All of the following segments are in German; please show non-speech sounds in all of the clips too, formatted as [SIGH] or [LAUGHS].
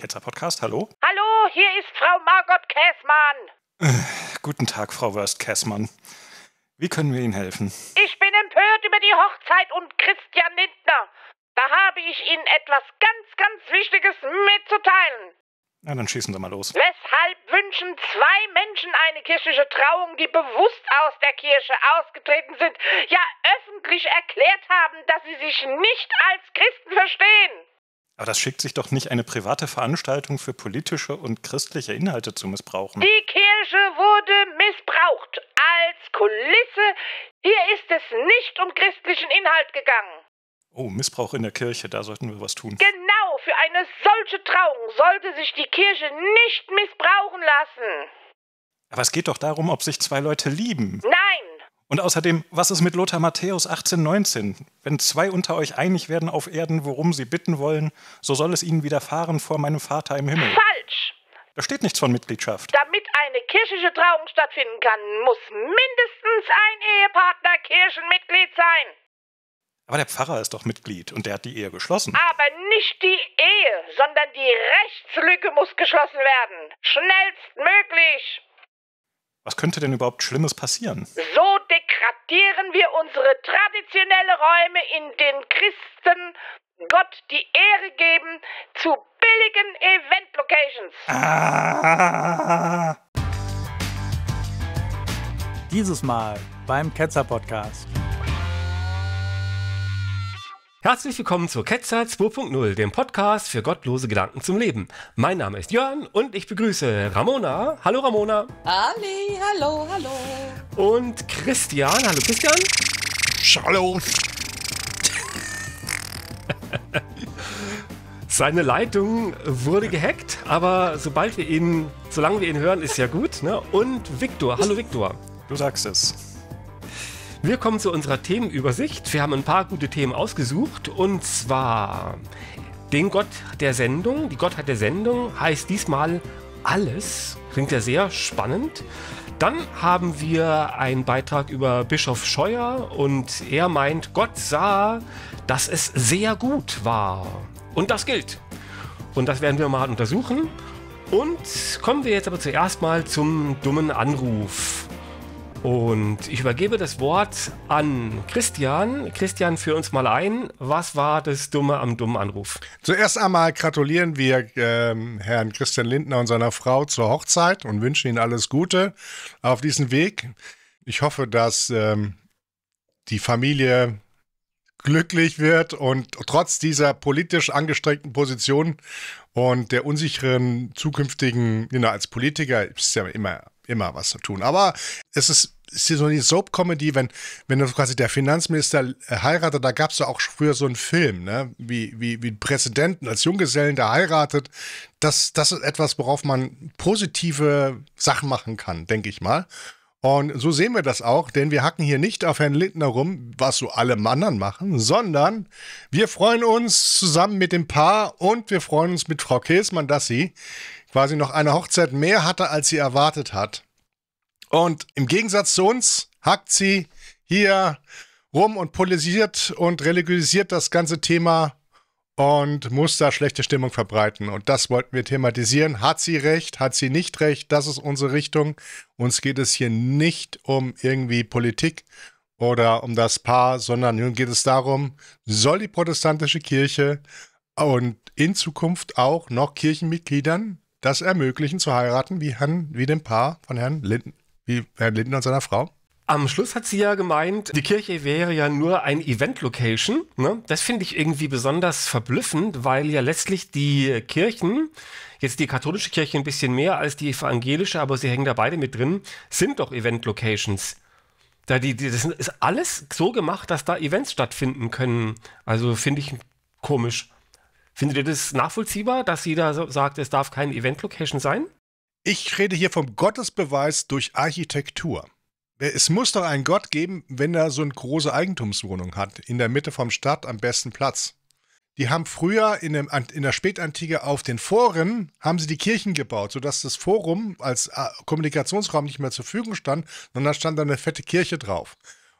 Ketzer Podcast, hallo? Hallo, hier ist Frau Margot Käßmann. Äh, guten Tag, Frau Wörst Käßmann. Wie können wir Ihnen helfen? Ich bin empört über die Hochzeit und Christian Lindner. Da habe ich Ihnen etwas ganz, ganz Wichtiges mitzuteilen. Na, dann schießen Sie mal los. Weshalb wünschen zwei Menschen eine kirchliche Trauung, die bewusst aus der Kirche ausgetreten sind, ja öffentlich erklärt haben, dass sie sich nicht als Christen verstehen? Aber das schickt sich doch nicht, eine private Veranstaltung für politische und christliche Inhalte zu missbrauchen. Die Kirche wurde missbraucht als Kulisse. Hier ist es nicht um christlichen Inhalt gegangen. Oh, Missbrauch in der Kirche, da sollten wir was tun. Genau, für eine solche Trauung sollte sich die Kirche nicht missbrauchen lassen. Aber es geht doch darum, ob sich zwei Leute lieben. Nein, und außerdem, was ist mit Lothar Matthäus 18, 19? Wenn zwei unter euch einig werden auf Erden, worum sie bitten wollen, so soll es ihnen widerfahren vor meinem Vater im Himmel. Falsch! Da steht nichts von Mitgliedschaft. Damit eine kirchliche Trauung stattfinden kann, muss mindestens ein Ehepartner Kirchenmitglied sein. Aber der Pfarrer ist doch Mitglied und der hat die Ehe geschlossen. Aber nicht die Ehe, sondern die Rechtslücke muss geschlossen werden. Schnellstmöglich. Was könnte denn überhaupt Schlimmes passieren? So adaptieren wir unsere traditionellen Räume, in den Christen Gott die Ehre geben, zu billigen Event-Locations. Ah. Dieses Mal beim Ketzer Podcast. Herzlich willkommen zur Ketzer 2.0, dem Podcast für gottlose Gedanken zum Leben. Mein Name ist Jörn und ich begrüße Ramona. Hallo Ramona. Ali, hallo, hallo. Und Christian. Hallo Christian. Hallo. Seine Leitung wurde gehackt, aber sobald wir ihn, solange wir ihn hören, ist ja gut. Ne? Und Viktor. Hallo Viktor. Du sagst es. Wir kommen zu unserer Themenübersicht. Wir haben ein paar gute Themen ausgesucht und zwar den Gott der Sendung. Die Gottheit der Sendung heißt diesmal alles Klingt ja sehr spannend. Dann haben wir einen Beitrag über Bischof Scheuer und er meint, Gott sah, dass es sehr gut war. Und das gilt. Und das werden wir mal untersuchen. Und kommen wir jetzt aber zuerst mal zum dummen Anruf. Und ich übergebe das Wort an Christian. Christian, führ uns mal ein. Was war das Dumme am dummen Anruf? Zuerst einmal gratulieren wir ähm, Herrn Christian Lindner und seiner Frau zur Hochzeit und wünschen ihnen alles Gute auf diesem Weg. Ich hoffe, dass ähm, die Familie glücklich wird und trotz dieser politisch angestrengten Position und der unsicheren zukünftigen, genau, als Politiker ist ja immer, immer was zu tun. Aber es ist, ist hier so eine Soap-Comedy, wenn, wenn quasi der Finanzminister äh, heiratet, da gab es ja auch früher so einen Film, ne? wie, wie, wie Präsidenten als Junggesellen, der heiratet. Das, das ist etwas, worauf man positive Sachen machen kann, denke ich mal. Und so sehen wir das auch, denn wir hacken hier nicht auf Herrn Lindner rum, was so alle anderen machen, sondern wir freuen uns zusammen mit dem Paar und wir freuen uns mit Frau Kilsmann, dass sie quasi noch eine Hochzeit mehr hatte, als sie erwartet hat. Und im Gegensatz zu uns hackt sie hier rum und polisiert und religiösiert das ganze Thema und muss da schlechte Stimmung verbreiten. Und das wollten wir thematisieren. Hat sie recht? Hat sie nicht recht? Das ist unsere Richtung. Uns geht es hier nicht um irgendwie Politik oder um das Paar, sondern nun geht es darum, soll die protestantische Kirche und in Zukunft auch noch Kirchenmitgliedern das ermöglichen zu heiraten, wie, Herrn, wie dem Paar von Herrn Linden, wie Herrn Linden und seiner Frau? Am Schluss hat sie ja gemeint, die Kirche wäre ja nur ein Event-Location. Ne? Das finde ich irgendwie besonders verblüffend, weil ja letztlich die Kirchen, jetzt die katholische Kirche ein bisschen mehr als die evangelische, aber sie hängen da beide mit drin, sind doch Event-Locations. Da die, die, das ist alles so gemacht, dass da Events stattfinden können. Also finde ich komisch. Findet ihr das nachvollziehbar, dass sie da so sagt, es darf kein Event-Location sein? Ich rede hier vom Gottesbeweis durch Architektur. Äh, es muss doch einen Gott geben, wenn er so eine große Eigentumswohnung hat, in der Mitte vom Stadt am besten Platz. Die haben früher in, dem, in, der Spätantike auf den Foren haben sie die Kirchen gebaut, sodass das Forum als äh, Kommunikationsraum nicht mehr zur Verfügung stand, sondern da stand da eine fette Kirche drauf.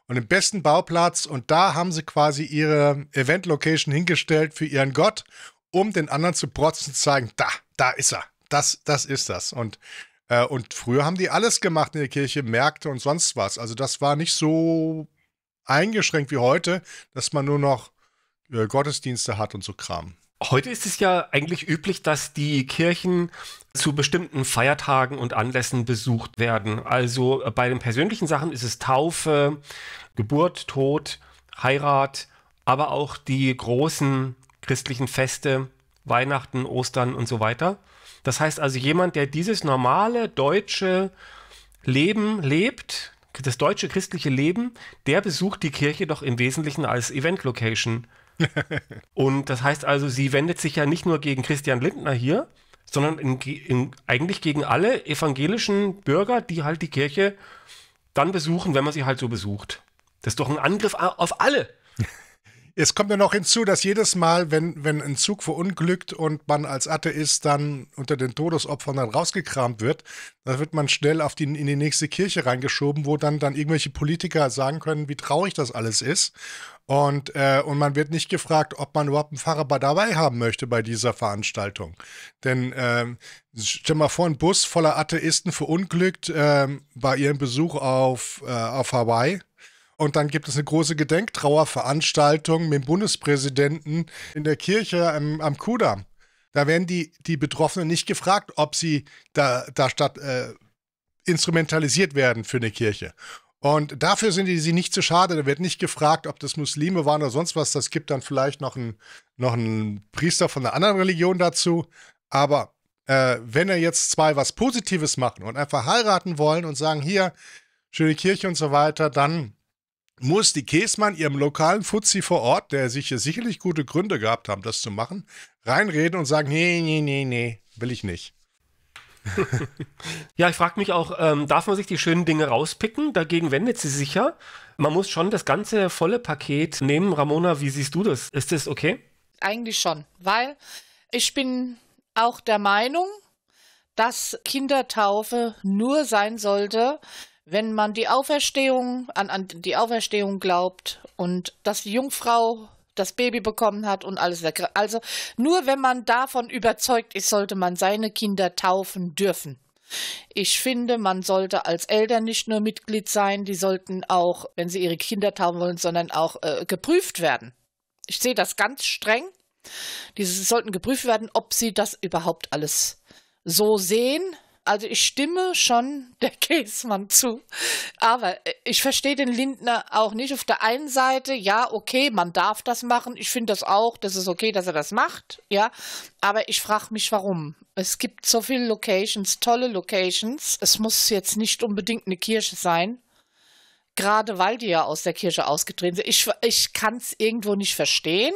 Und im besten Bauplatz und da haben sie quasi ihre Event-Location hingestellt für ihren Gott, um den anderen zu protzen zu zeigen, da, da ist er, das, das ist das. Und äh, und früher haben die alles gemacht in der Kirche, Märkte und sonst was. Also das war nicht so eingeschränkt wie heute, dass man nur noch äh, Gottesdienste hat und so Kram. Heute ist es ja eigentlich üblich, dass die Kirchen zu bestimmten Feiertagen und Anlässen besucht werden. Also äh, bei den persönlichen Sachen ist es Taufe, Geburt, Tod, Heirat, aber auch die großen christlichen Feste, Weihnachten, Ostern und so weiter. Das heißt also jemand, der dieses normale deutsche Leben lebt, das deutsche christliche Leben, der besucht die Kirche doch im Wesentlichen als Event-Location. [LAUGHS] und das heißt also, sie wendet sich ja nicht nur gegen Christian Lindner hier, sondern in, in, eigentlich gegen alle evangelischen Bürger, die halt die Kirche dann besuchen, wenn man sie halt so besucht. Das ist doch ein Angriff auf alle. [LAUGHS] Es kommt ja noch hinzu, dass jedes Mal, wenn, wenn ein Zug verunglückt und man als Atheist dann unter den Todesopfern dann rausgekramt wird, dann wird man schnell auf die, in die nächste Kirche reingeschoben, wo dann, dann irgendwelche Politiker sagen können, wie traurig das alles ist. Und, äh, und man wird nicht gefragt, ob man überhaupt einen Fahrer dabei haben möchte bei dieser Veranstaltung. Denn äh, stell mal vor, ein Bus voller Atheisten verunglückt äh, bei ihrem Besuch auf, äh, auf Hawaii und dann gibt es eine große Gedenktrauerveranstaltung mit dem Bundespräsidenten in der Kirche am, am Kudamm. Da werden die, die Betroffenen nicht gefragt, ob sie da, da statt äh, instrumentalisiert werden für eine Kirche. Und dafür sind die sie nicht zu schade. Da wird nicht gefragt, ob das Muslime waren oder sonst was. Das gibt dann vielleicht noch einen, noch einen Priester von einer anderen Religion dazu. Aber äh, wenn er jetzt zwei was Positives machen und einfach heiraten wollen und sagen, hier, schöne Kirche und so weiter, dann muss die Käsmann ihrem lokalen Fuzzi vor Ort, der sich hier sicherlich gute Gründe gehabt haben, das zu machen, reinreden und sagen, nee, nee, nee, nee, will ich nicht. [LAUGHS] ja, ich frage mich auch, ähm, darf man sich die schönen Dinge rauspicken? Dagegen wendet sie sich ja. Man muss schon das ganze volle Paket nehmen. Ramona, wie siehst du das? Ist das okay? Eigentlich schon, weil ich bin auch der Meinung, dass Kindertaufe nur sein sollte, wenn man die Auferstehung, an, an die Auferstehung glaubt und dass die Jungfrau das Baby bekommen hat und alles weg. Also nur wenn man davon überzeugt ist, sollte man seine Kinder taufen dürfen. Ich finde, man sollte als Eltern nicht nur Mitglied sein, die sollten auch, wenn sie ihre Kinder taufen wollen, sondern auch äh, geprüft werden. Ich sehe das ganz streng. Diese sollten geprüft werden, ob sie das überhaupt alles so sehen, also ich stimme schon [LAUGHS] der Käsmann zu. Aber äh, ich verstehe den Lindner auch nicht. Auf der einen Seite, ja, okay, man darf das machen. Ich finde das auch, das ist okay, dass er das macht. Ja, aber ich frage mich, warum. Es gibt so viele Locations, tolle Locations. Es muss jetzt nicht unbedingt eine Kirche sein. Gerade weil die ja aus der Kirche ausgetreten sind. Ich, ich kann es irgendwo nicht verstehen.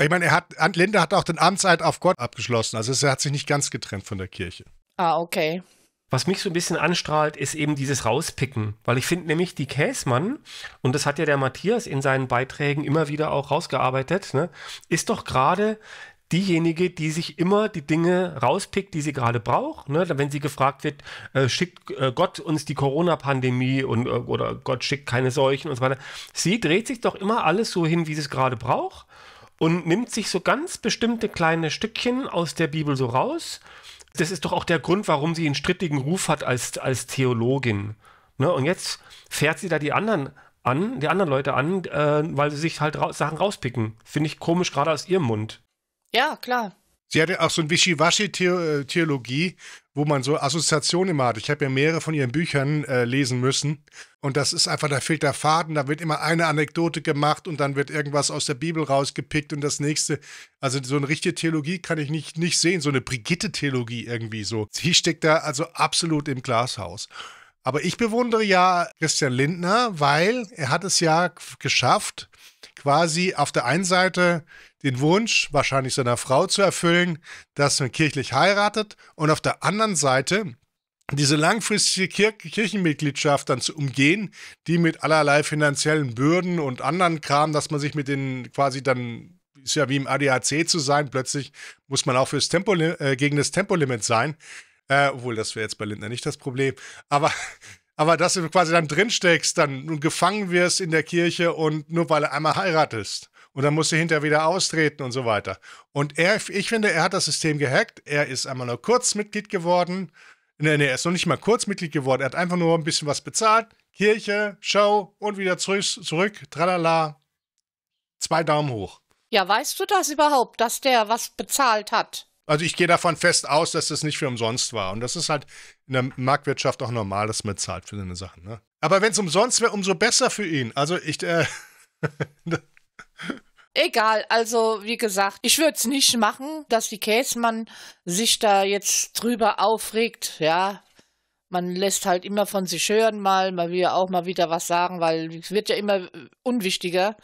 Ich meine, er hat, Lindner hat auch den Amtszeit auf Gott abgeschlossen. Also er hat sich nicht ganz getrennt von der Kirche. Ah, okay. Was mich so ein bisschen anstrahlt, ist eben dieses Rauspicken, weil ich finde nämlich die Käsmann, und das hat ja der Matthias in seinen Beiträgen immer wieder auch rausgearbeitet, ne, ist doch gerade diejenige, die sich immer die Dinge rauspickt, die sie gerade braucht. Ne? Wenn sie gefragt wird, äh, schickt äh, Gott uns die Corona-Pandemie und äh, oder Gott schickt keine Seuchen und so weiter. Sie dreht sich doch immer alles so hin, wie sie es gerade braucht und nimmt sich so ganz bestimmte kleine Stückchen aus der Bibel so raus das ist doch auch der Grund, warum sie einen strittigen Ruf hat als, als Theologin. Ne? Und jetzt fährt sie da die anderen an, die anderen Leute an, äh, weil sie sich halt ra Sachen rauspicken. Finde ich komisch, gerade aus ihrem Mund. Ja, klar. Sie hatte auch so ein Wischiwaschi-Theologie, wo man so Assoziationen immer hat. Ich habe ja mehrere von ihren Büchern äh, lesen müssen. Und das ist einfach, da fehlt der Faden, da wird immer eine Anekdote gemacht und dann wird irgendwas aus der Bibel rausgepickt und das nächste. Also so eine richtige Theologie kann ich nicht, nicht sehen, so eine Brigitte-Theologie irgendwie so. Sie steckt da also absolut im Glashaus. Aber ich bewundere ja Christian Lindner, weil er hat es ja geschafft, quasi auf der einen Seite den Wunsch wahrscheinlich seiner Frau zu erfüllen, dass man kirchlich heiratet und auf der anderen Seite diese langfristige Kir Kirchenmitgliedschaft dann zu umgehen, die mit allerlei finanziellen Bürden und anderen Kram, dass man sich mit den quasi dann ist ja wie im ADAC zu sein, plötzlich muss man auch fürs Tempo äh, gegen das Tempolimit sein. Äh, obwohl, das wäre jetzt bei Lindner nicht das Problem. Aber, [LAUGHS] aber dass du quasi dann drinsteckst, dann gefangen wirst in der Kirche und nur weil du einmal heiratest. Und dann musst du hinterher wieder austreten und so weiter. Und er, ich finde, er hat das System gehackt. Er ist einmal nur kurz Mitglied geworden. Nee, nee, er ist noch nicht mal kurz Mitglied geworden. Er hat einfach nur ein bisschen was bezahlt. Kirche, Show und wieder zurück, zurück. Tralala. Zwei Daumen hoch. Ja, weißt du das überhaupt, dass der was bezahlt hat? Also ich gehe davon fest aus, dass das nicht für umsonst war. Und das ist halt in der Marktwirtschaft auch normal, dass man zahlt für seine Sachen. Ne? Aber wenn es umsonst wäre, umso besser für ihn. Also ich. Äh, [LAUGHS] Egal, also wie gesagt, ich würde es nicht machen, dass die Käsmann sich da jetzt drüber aufregt, ja. Man lässt halt immer von sich hören, mal, mal wieder auch mal wieder was sagen, weil es wird ja immer äh, unwichtiger.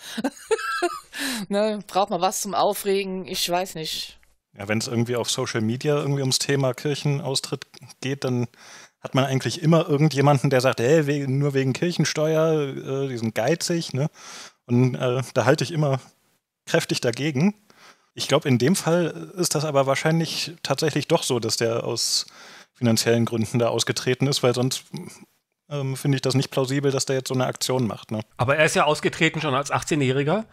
[LAUGHS] ne, braucht man was zum Aufregen, ich weiß nicht ja, wenn es irgendwie auf Social Media irgendwie ums Thema Kirchenaustritt geht, dann hat man eigentlich immer irgendjemanden, der sagt, hey, we nur wegen Kirchensteuer, äh, die sind geizig, ne? Und äh, da halte ich immer kräftig dagegen. Ich glaube, in dem Fall ist das aber wahrscheinlich tatsächlich doch so, dass der aus finanziellen Gründen da ausgetreten ist, weil sonst ähm, finde ich das nicht plausibel, dass der jetzt so eine Aktion macht. Ne? Aber er ist ja ausgetreten schon als 18-Jähriger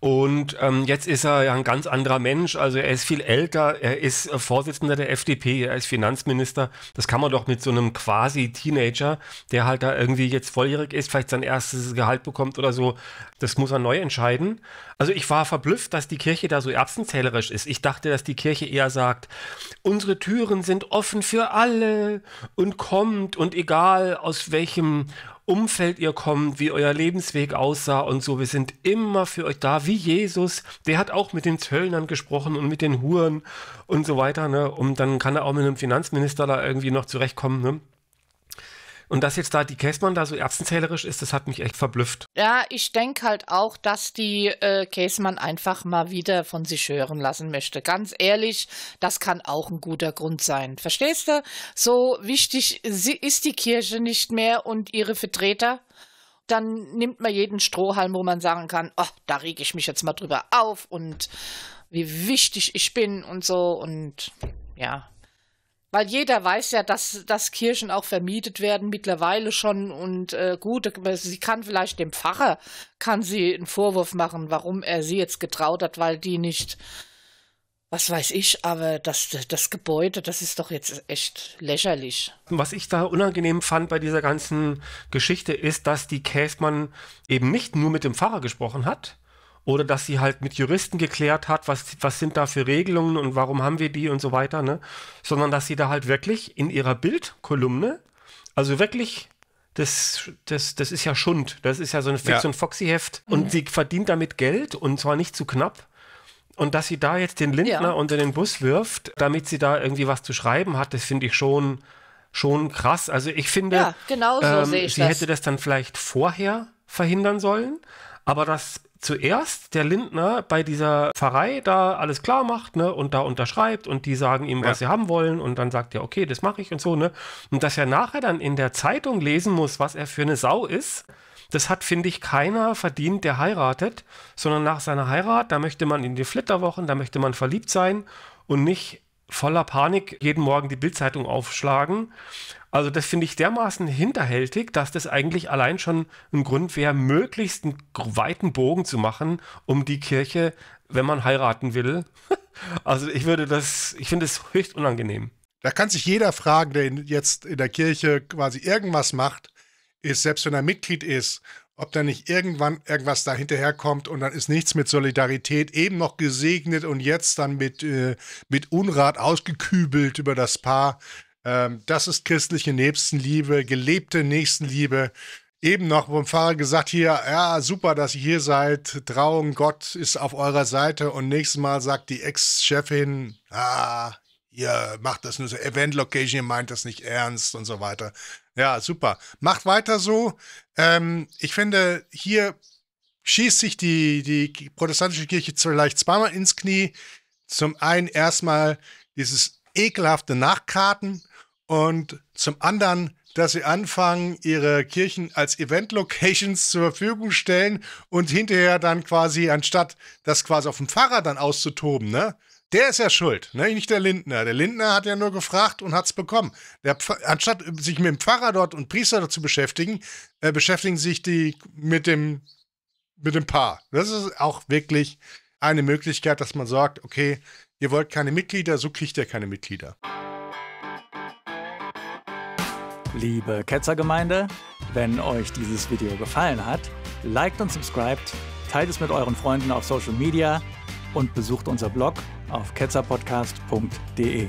und ähm, jetzt ist er ja ein ganz anderer Mensch. Also er ist viel älter, er ist äh, Vorsitzender der FDP, er ist Finanzminister. Das kann man doch mit so einem quasi Teenager, der halt da irgendwie jetzt volljährig ist, vielleicht sein erstes Gehalt bekommt oder so, das muss er neu entscheiden. Also ich war verblüfft, dass die Kirche da so erbsenzählerisch ist. Ich dachte, dass die Kirche eher sagt, unsere Türen sind offen für alle und kommt und egal aus welchem Umfeld ihr kommt, wie euer Lebensweg aussah und so. Wir sind immer für euch da, wie Jesus. Der hat auch mit den Zöllnern gesprochen und mit den Huren und so weiter. Ne? Und dann kann er auch mit einem Finanzminister da irgendwie noch zurechtkommen. Ne? Und dass jetzt da die Käsmann da so erbsenzählerisch ist, das hat mich echt verblüfft. Ja, ich denke halt auch, dass die äh, Käsmann einfach mal wieder von sich hören lassen möchte. Ganz ehrlich, das kann auch ein guter Grund sein. Verstehst du? So wichtig ist die Kirche nicht mehr und ihre Vertreter dann nimmt man jeden Strohhalm, wo man sagen kann, oh, da rege ich mich jetzt mal drüber auf und wie wichtig ich bin und so und ja. Weil jeder weiß ja, dass, dass Kirchen auch vermietet werden mittlerweile schon. Und äh, gut, sie kann vielleicht dem Pfarrer, kann sie einen Vorwurf machen, warum er sie jetzt getraut hat, weil die nicht, was weiß ich, aber das, das Gebäude, das ist doch jetzt echt lächerlich. Was ich da unangenehm fand bei dieser ganzen Geschichte ist, dass die Kästmann eben nicht nur mit dem Pfarrer gesprochen hat, oder dass sie halt mit Juristen geklärt hat, was, was sind da für Regelungen und warum haben wir die und so weiter, ne? sondern dass sie da halt wirklich in ihrer Bildkolumne, also wirklich, das, das, das ist ja Schund, das ist ja so ein Fix- ja. und Foxy-Heft und mhm. sie verdient damit Geld und zwar nicht zu knapp. Und dass sie da jetzt den Lindner ja. unter den Bus wirft, damit sie da irgendwie was zu schreiben hat, das finde ich schon, schon krass. Also ich finde, ja, genau so ähm, ich sie das. hätte das dann vielleicht vorher verhindern sollen, aber das zuerst der Lindner bei dieser Pfarrei da alles klar macht ne, und da unterschreibt und die sagen ihm, ja. was sie haben wollen und dann sagt er, okay, das mache ich und so. Ne? Und dass er nachher dann in der Zeitung lesen muss, was er für eine Sau ist, das hat, finde ich, keiner verdient, der heiratet, sondern nach seiner Heirat, da möchte man in die Flitterwochen, da möchte man verliebt sein und nicht voller Panik jeden Morgen die Bildzeitung aufschlagen. Also das finde ich dermaßen hinterhältig, dass das eigentlich allein schon ein Grund wäre, möglichst einen weiten Bogen zu machen, um die Kirche, wenn man heiraten will. [LAUGHS] also ich würde das, ich finde es höchst unangenehm. Da kann sich jeder fragen, der jetzt in der Kirche quasi irgendwas macht, ist, selbst wenn er Mitglied ist ob da nicht irgendwann irgendwas da hinterherkommt und dann ist nichts mit Solidarität eben noch gesegnet und jetzt dann mit, äh, mit Unrat ausgekübelt über das Paar. Ähm, das ist christliche Nächstenliebe, gelebte Nächstenliebe. Eben noch vom Pfarrer gesagt, hier, ja, super, dass ihr hier seid. Trauung, Gott ist auf eurer Seite. Und nächstes Mal sagt die Ex-Chefin, ah, ihr macht das nur so Event-Location, ihr meint das nicht ernst und so weiter. Ja, super. Macht weiter so. Ähm, ich finde, hier schießt sich die, die protestantische Kirche vielleicht zweimal ins Knie. Zum einen erstmal dieses ekelhafte Nachkarten und zum anderen, dass sie anfangen, ihre Kirchen als Event-Locations zur Verfügung stellen und hinterher dann quasi, anstatt das quasi auf dem Fahrrad dann auszutoben, ne? Der ist ja schuld, ne? nicht der Lindner. Der Lindner hat ja nur gefragt und hat es bekommen. anstatt äh, sich mit dem Pfarrer dort und Priester dort zu beschäftigen, äh, beschäftigen sich die mit dem, mit dem Paar. Das ist auch wirklich eine Möglichkeit, dass man sagt, okay, ihr wollt keine Mitglieder, so kriegt ihr keine Mitglieder. Liebe Ketzergemeinde, wenn euch dieses Video gefallen hat, liked und subscribed, teilt es mit euren Freunden auf Social Media und besucht unser Blog auf ketzerpodcast.de.